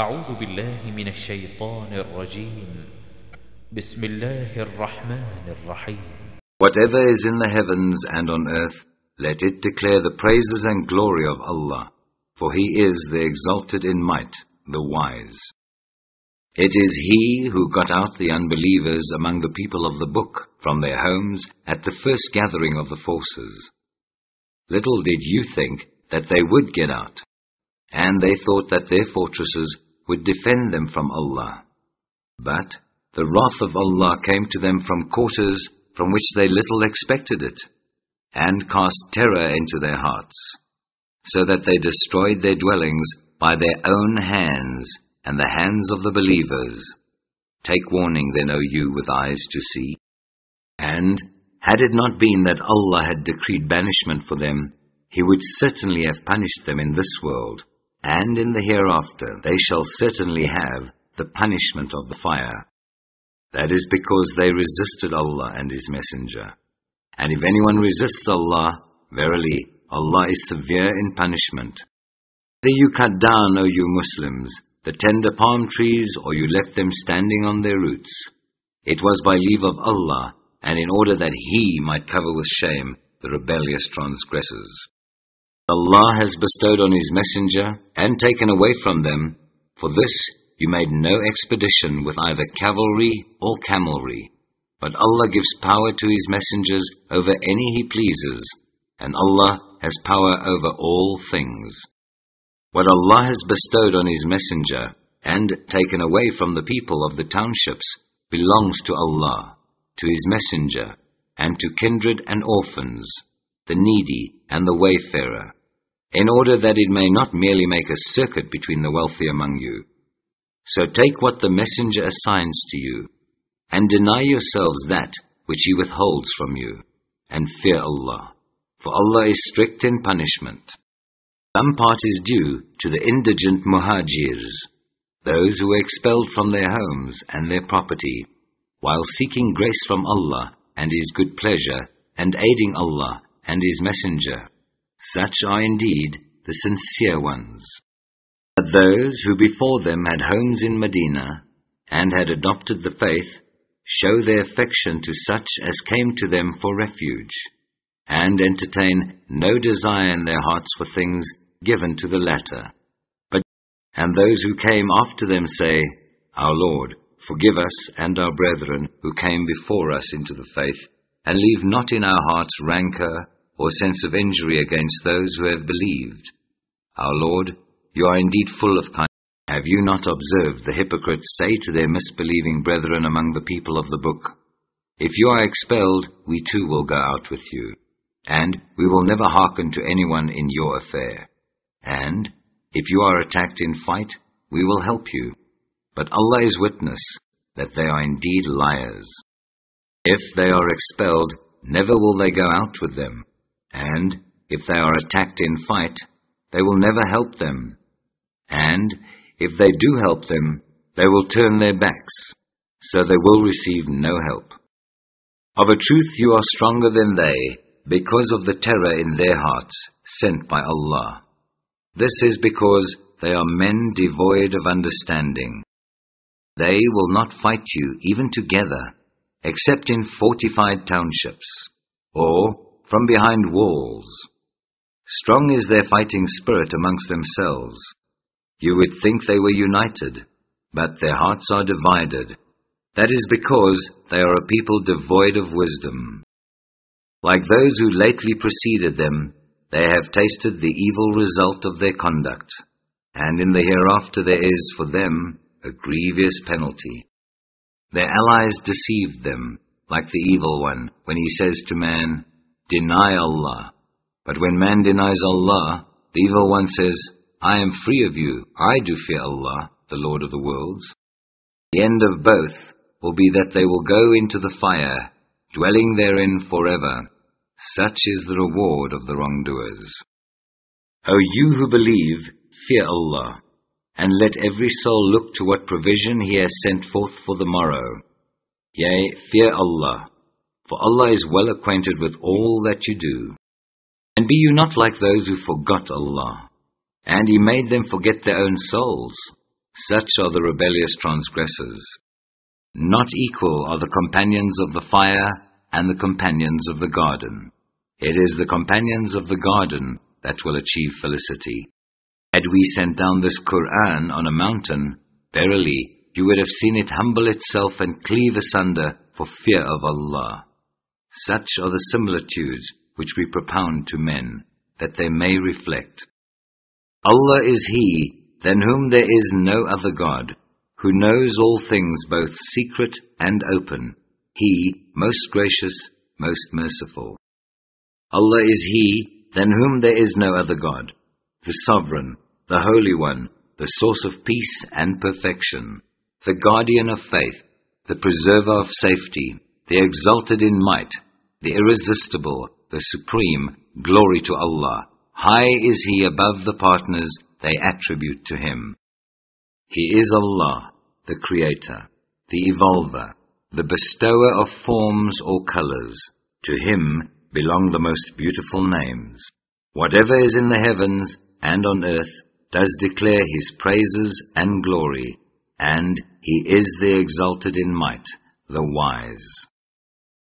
أعوذ بالله من الشيطان الرجيم بسم الله الرحمن الرحيم Whatever is in the heavens and on earth, let it declare the praises and glory of Allah, for He is the exalted in might, the wise. It is He who got out the unbelievers among the people of the book from their homes at the first gathering of the forces. Little did you think that they would get out, and they thought that their fortresses would defend them from Allah. But the wrath of Allah came to them from quarters from which they little expected it, and cast terror into their hearts, so that they destroyed their dwellings by their own hands and the hands of the believers. Take warning then, O you with eyes to see. And, had it not been that Allah had decreed banishment for them, He would certainly have punished them in this world and in the hereafter they shall certainly have the punishment of the fire. That is because they resisted Allah and His Messenger. And if anyone resists Allah, verily Allah is severe in punishment. Whether you cut down, O you Muslims, the tender palm trees or you left them standing on their roots, it was by leave of Allah and in order that He might cover with shame the rebellious transgressors. Allah has bestowed on His Messenger and taken away from them, for this you made no expedition with either cavalry or camelry. But Allah gives power to His messengers over any He pleases, and Allah has power over all things. What Allah has bestowed on His messenger and taken away from the people of the townships belongs to Allah, to His messenger, and to kindred and orphans the needy, and the wayfarer, in order that it may not merely make a circuit between the wealthy among you. So take what the messenger assigns to you, and deny yourselves that which he withholds from you, and fear Allah, for Allah is strict in punishment. Some part is due to the indigent muhajirs, those who were expelled from their homes and their property, while seeking grace from Allah and His good pleasure, and aiding Allah and his messenger. Such are indeed the sincere ones. But those who before them had homes in Medina and had adopted the faith show their affection to such as came to them for refuge, and entertain no desire in their hearts for things given to the latter. But and those who came after them say, Our Lord, forgive us and our brethren who came before us into the faith, and leave not in our hearts rancor or sense of injury against those who have believed. Our Lord, you are indeed full of kindness. Have you not observed the hypocrites say to their misbelieving brethren among the people of the book, If you are expelled, we too will go out with you, and we will never hearken to anyone in your affair. And, if you are attacked in fight, we will help you. But Allah is witness that they are indeed liars. If they are expelled, never will they go out with them. And if they are attacked in fight, they will never help them. And if they do help them, they will turn their backs, so they will receive no help. Of a truth you are stronger than they, because of the terror in their hearts sent by Allah. This is because they are men devoid of understanding. They will not fight you even together, except in fortified townships, or from behind walls. Strong is their fighting spirit amongst themselves. You would think they were united, but their hearts are divided. That is because they are a people devoid of wisdom. Like those who lately preceded them, they have tasted the evil result of their conduct, and in the hereafter there is for them a grievous penalty. Their allies deceived them, like the evil one, when he says to man, deny Allah. But when man denies Allah, the evil one says, I am free of you, I do fear Allah, the Lord of the worlds. The end of both will be that they will go into the fire, dwelling therein forever. Such is the reward of the wrongdoers. O you who believe, fear Allah, and let every soul look to what provision He has sent forth for the morrow. Yea, fear Allah for Allah is well acquainted with all that you do. And be you not like those who forgot Allah, and He made them forget their own souls. Such are the rebellious transgressors. Not equal are the companions of the fire and the companions of the garden. It is the companions of the garden that will achieve felicity. Had we sent down this Quran on a mountain, verily, you would have seen it humble itself and cleave asunder for fear of Allah. Such are the similitudes which we propound to men, that they may reflect. Allah is He than whom there is no other God, who knows all things both secret and open. He, most gracious, most merciful. Allah is He than whom there is no other God, the Sovereign, the Holy One, the source of peace and perfection, the guardian of faith, the preserver of safety, the exalted in might, the irresistible, the supreme, glory to Allah. High is He above the partners they attribute to Him. He is Allah, the Creator, the Evolver, the bestower of forms or colors. To Him belong the most beautiful names. Whatever is in the heavens and on earth does declare His praises and glory, and He is the exalted in might, the wise.